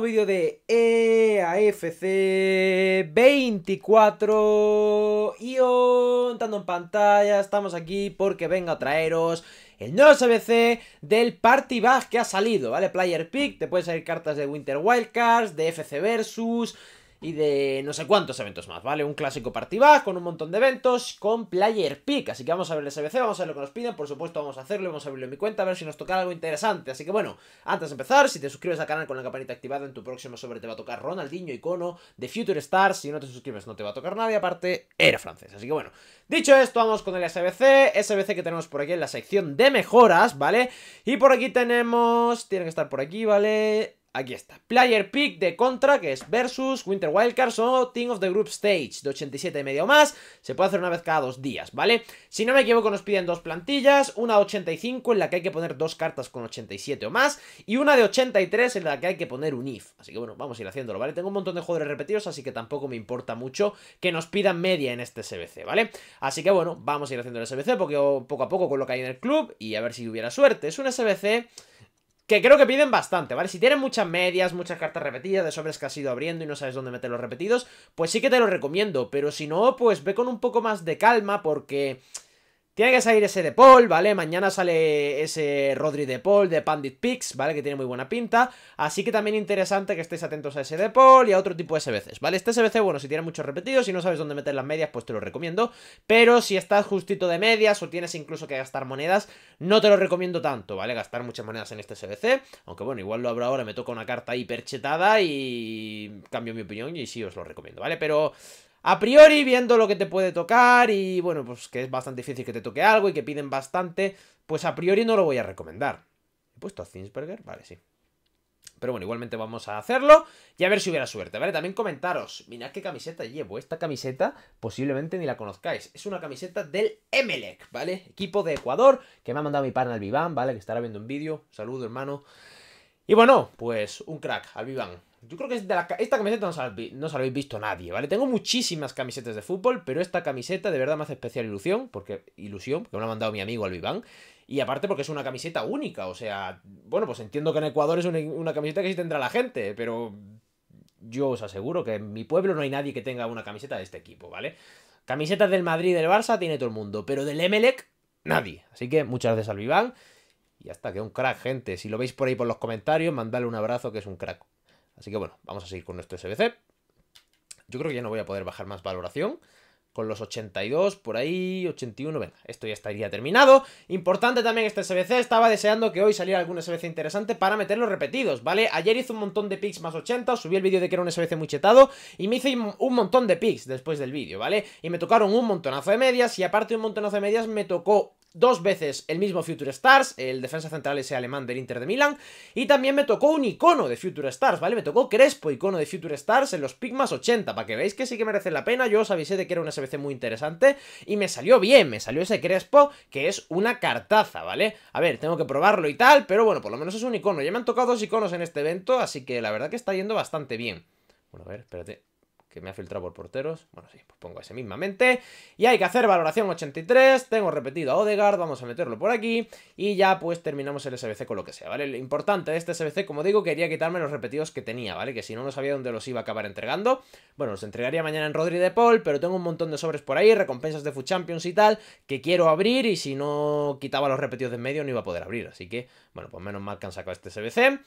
vídeo de EAFC 24 y entrando en pantalla, estamos aquí porque vengo a traeros el nuevo SBC del Party Bag que ha salido, ¿vale? Player Pick, te pueden salir cartas de Winter Wildcards, de FC Versus, y de no sé cuántos eventos más, ¿vale? Un clásico partibag con un montón de eventos, con player pick. Así que vamos a ver el SBC, vamos a ver lo que nos piden, por supuesto vamos a hacerlo, vamos a abrirlo en mi cuenta, a ver si nos toca algo interesante. Así que bueno, antes de empezar, si te suscribes al canal con la campanita activada, en tu próximo sobre te va a tocar Ronaldinho, icono de Future Stars. Si no te suscribes no te va a tocar nadie, aparte era francés. Así que bueno, dicho esto, vamos con el SBC, SBC que tenemos por aquí en la sección de mejoras, ¿vale? Y por aquí tenemos, tiene que estar por aquí, ¿vale? Aquí está. Player pick de contra, que es versus Winter Wildcards o Team of the Group Stage, de 87 y medio más. Se puede hacer una vez cada dos días, ¿vale? Si no me equivoco, nos piden dos plantillas, una de 85 en la que hay que poner dos cartas con 87 o más, y una de 83 en la que hay que poner un if. Así que bueno, vamos a ir haciéndolo, ¿vale? Tengo un montón de jugadores repetidos, así que tampoco me importa mucho que nos pidan media en este SBC, ¿vale? Así que bueno, vamos a ir haciendo el SBC porque poco a poco con lo que hay en el club y a ver si hubiera suerte. Es un SBC que creo que piden bastante, ¿vale? Si tienen muchas medias, muchas cartas repetidas, de sobres que has ido abriendo y no sabes dónde meter los repetidos, pues sí que te los recomiendo. Pero si no, pues ve con un poco más de calma porque... Tiene que salir ese de Paul, ¿vale? Mañana sale ese Rodri de Paul de Pandit Picks, ¿vale? Que tiene muy buena pinta. Así que también interesante que estéis atentos a ese de Paul y a otro tipo de SBCs, ¿vale? Este SBC, bueno, si tiene muchos repetidos, y no sabes dónde meter las medias, pues te lo recomiendo. Pero si estás justito de medias o tienes incluso que gastar monedas, no te lo recomiendo tanto, ¿vale? Gastar muchas monedas en este SBC. Aunque bueno, igual lo abro ahora, me toca una carta hiperchetada y cambio mi opinión y sí os lo recomiendo, ¿vale? Pero a priori viendo lo que te puede tocar y bueno, pues que es bastante difícil que te toque algo y que piden bastante, pues a priori no lo voy a recomendar. ¿He puesto a Zinsberger? Vale, sí. Pero bueno, igualmente vamos a hacerlo y a ver si hubiera suerte, ¿vale? También comentaros, mirad qué camiseta llevo. Esta camiseta posiblemente ni la conozcáis. Es una camiseta del Emelec, ¿vale? Equipo de Ecuador, que me ha mandado mi pan al Viván, ¿vale? Que estará viendo un vídeo. Saludo, hermano. Y bueno, pues un crack al Viván. Yo creo que esta camiseta no, se no os habéis visto nadie, ¿vale? Tengo muchísimas camisetas de fútbol, pero esta camiseta de verdad me hace especial ilusión, porque ilusión, porque me la ha mandado mi amigo al Y aparte porque es una camiseta única, o sea, bueno, pues entiendo que en Ecuador es una, camiseta que sí tendrá la gente, pero yo os aseguro que en mi pueblo no hay nadie que tenga una camiseta de este equipo, ¿vale? Camisetas del Madrid y del Barça tiene todo el mundo, pero del Emelec, nadie. Así que muchas gracias al Y hasta que un crack, gente. Si lo veis por ahí por los comentarios, mandadle un abrazo que es un crack. Así que bueno, vamos a seguir con nuestro SBC. Yo creo que ya no voy a poder bajar más valoración. Con los 82, por ahí, 81, venga, esto ya estaría terminado. Importante también este SBC, estaba deseando que hoy saliera algún SBC interesante para meterlos repetidos, ¿vale? Ayer hice un montón de pics más 80, subí el vídeo de que era un SBC muy chetado y me hice un montón de picks después del vídeo, ¿vale? Y me tocaron un montonazo de medias y aparte de un montonazo de medias me tocó dos veces el mismo Future Stars, el defensa central ese alemán del Inter de Milán, y también me tocó un icono de Future Stars, ¿vale? Me tocó Crespo, icono de Future Stars en los Pigmas 80, para que veáis que sí que merece la pena, yo os avisé de que era una SBC muy interesante, y me salió bien, me salió ese Crespo, que es una cartaza, ¿vale? A ver, tengo que probarlo y tal, pero bueno, por lo menos es un icono, ya me han tocado dos iconos en este evento, así que la verdad que está yendo bastante bien. Bueno, a ver, espérate, que me ha filtrado por porteros. Bueno, sí, pues pongo ese mismamente. Y hay que hacer valoración 83. Tengo repetido a Odegaard, vamos a meterlo por aquí. Y ya pues terminamos el SBC con lo que sea, ¿vale? Lo importante de este SBC, como digo, quería quitarme los repetidos que tenía, ¿vale? Que si no, no sabía dónde los iba a acabar entregando. Bueno, los entregaría mañana en Rodri de Paul, pero tengo un montón de sobres por ahí, recompensas de Food Champions y tal, que quiero abrir y si no quitaba los repetidos de en medio no iba a poder abrir. Así que, bueno, pues menos mal que han sacado este SBC.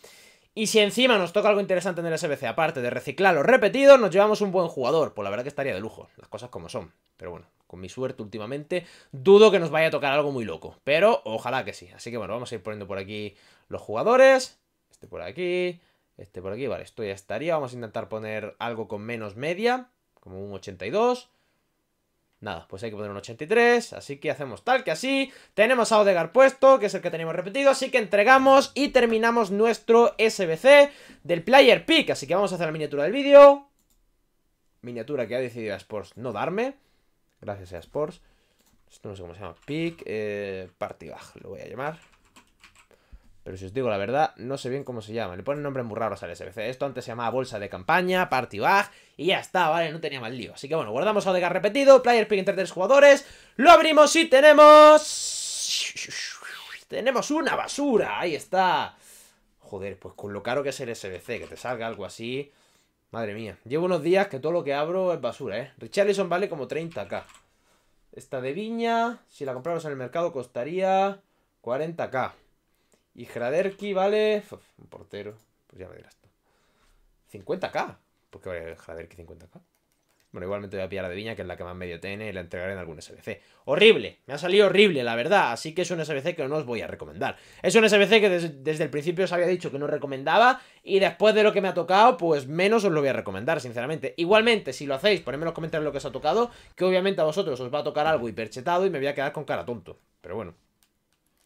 Y si encima nos toca algo interesante en el SBC, aparte de reciclar los repetidos, nos llevamos un buen jugador. Pues la verdad que estaría de lujo, las cosas como son. Pero bueno, con mi suerte últimamente, dudo que nos vaya a tocar algo muy loco. Pero ojalá que sí. Así que bueno, vamos a ir poniendo por aquí los jugadores. Este por aquí, este por aquí. Vale, esto ya estaría. Vamos a intentar poner algo con menos media, como un 82. Nada, pues hay que poner un 83, así que hacemos tal que así. Tenemos a Odegar puesto, que es el que tenemos repetido, así que entregamos y terminamos nuestro SBC del Player Pick. Así que vamos a hacer la miniatura del vídeo. Miniatura que ha decidido a Sports no darme. Gracias a Sports. Esto no sé cómo se llama. Pick, eh, party lo voy a llamar. Pero si os digo la verdad, no sé bien cómo se llama. Le ponen nombres muy raros al SBC. Esto antes se llamaba bolsa de campaña, party bag, y ya está, ¿vale? No tenía más lío. Así que bueno, guardamos a Odega repetido, player pick entre tres jugadores, lo abrimos y tenemos... Tenemos una basura, ahí está. Joder, pues con lo caro que es el SBC, que te salga algo así... Madre mía, llevo unos días que todo lo que abro es basura, ¿eh? Richarlison vale como 30k. Esta de Viña, si la compráramos en el mercado costaría 40k. Y Jaderki vale. un portero. Pues ya me dirás tú. 50k. ¿Por qué vale 50k? Bueno, igualmente voy a pillar De Viña, que es la que más medio tiene, y la entregaré en algún SBC. ¡Horrible! Me ha salido horrible, la verdad. Así que es un SBC que no os voy a recomendar. Es un SBC que desde el principio os había dicho que no recomendaba, y después de lo que me ha tocado, pues menos os lo voy a recomendar, sinceramente. Igualmente, si lo hacéis, ponedme en los comentarios lo que os ha tocado, que obviamente a vosotros os va a tocar algo hiperchetado y me voy a quedar con cara tonto. Pero bueno,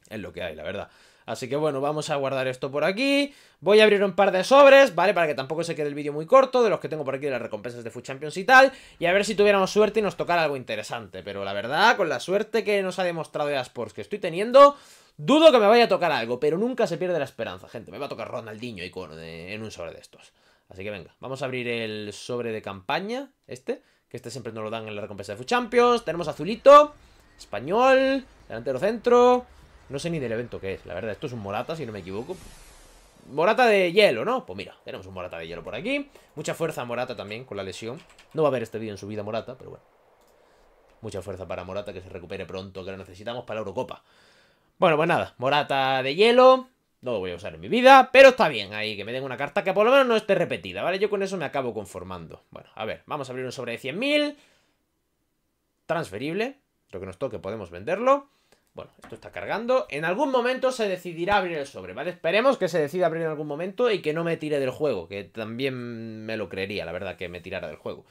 es lo que hay, la verdad. Así que bueno, vamos a guardar esto por aquí. Voy a abrir un par de sobres, ¿vale? Para que tampoco se quede el vídeo muy corto de los que tengo por aquí de las recompensas de Food Champions y tal. Y a ver si tuviéramos suerte y nos tocara algo interesante. Pero la verdad, con la suerte que nos ha demostrado EA Sports que estoy teniendo... Dudo que me vaya a tocar algo, pero nunca se pierde la esperanza, gente. Me va a tocar Ronaldinho y en un sobre de estos. Así que venga, vamos a abrir el sobre de campaña, este, que este siempre nos lo dan en la recompensa de FUT Champions. Tenemos azulito, español, delantero centro, no sé ni del evento que es, la verdad. Esto es un Morata, si no me equivoco. Morata de hielo, ¿no? Pues mira, tenemos un Morata de hielo por aquí. Mucha fuerza Morata también con la lesión. No va a haber este vídeo en su vida Morata, pero bueno. Mucha fuerza para Morata, que se recupere pronto, que lo necesitamos para la Eurocopa. Bueno, pues nada, Morata de hielo. No lo voy a usar en mi vida, pero está bien ahí, que me den una carta que por lo menos no esté repetida, ¿vale? Yo con eso me acabo conformando. Bueno, a ver, vamos a abrir un sobre de 100.000. Transferible, lo que nos toque podemos venderlo. Bueno, esto está cargando. En algún momento se decidirá abrir el sobre, ¿vale? Esperemos que se decida abrir en algún momento y que no me tire del juego, que también me lo creería, la verdad, que me tirara del juego.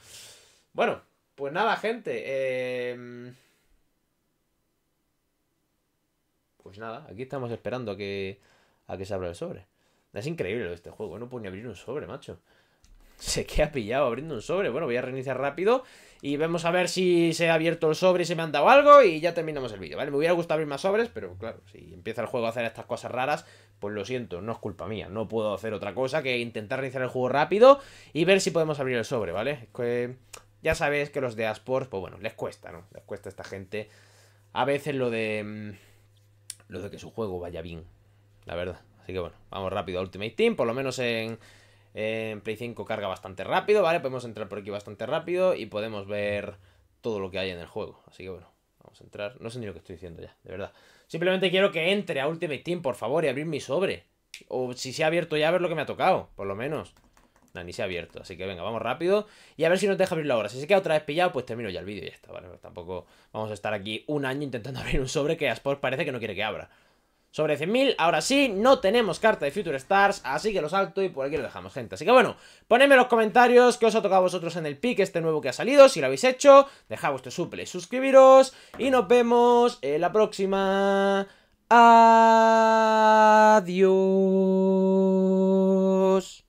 Bueno, pues nada, gente. Em, pues nada, aquí estamos esperando a que, a que se abra el sobre. Es increíble este juego, no puedo ni abrir un sobre, macho se ha pillado abriendo un sobre. Bueno, voy a reiniciar rápido y vemos a ver si se ha abierto el sobre y se me han dado algo y ya terminamos el vídeo, ¿vale? Me hubiera gustado abrir más sobres, pero claro, si empieza el juego a hacer estas cosas raras, pues lo siento, no es culpa mía. No puedo hacer otra cosa que intentar reiniciar el juego rápido y ver si podemos abrir el sobre, ¿vale? Es que ya sabéis que los de Asports, pues bueno, les cuesta, ¿no? Les cuesta a esta gente a veces lo de... Mm, lo de que su juego vaya bien, la verdad. Así que bueno, vamos rápido a Ultimate Team, por lo menos en eh, en Play 5 carga bastante rápido, ¿vale? Podemos entrar por aquí bastante rápido y podemos ver todo lo que hay en el juego. Así que bueno, vamos a entrar. No sé ni lo que estoy diciendo ya, de verdad. Simplemente quiero que entre a Ultimate Team, por favor, y abrir mi sobre. O si se ha abierto ya, a ver lo que me ha tocado, por lo menos. Nah, ni se ha abierto, así que venga, vamos rápido Y a ver si nos deja abrirlo ahora, si se queda otra vez pillado Pues termino ya el vídeo y ya está, ¿vale? Tampoco vamos a estar aquí un año intentando abrir un sobre Que Asport parece que no quiere que abra sobre 100.000. Ahora sí, no tenemos carta de Future Stars, así que lo salto y por aquí lo dejamos, gente. Así que bueno, ponedme en los comentarios que os ha tocado a vosotros en el pick este nuevo que ha salido, si lo habéis hecho. Dejad vuestro suple, suscribiros y nos vemos en la próxima. Adiós.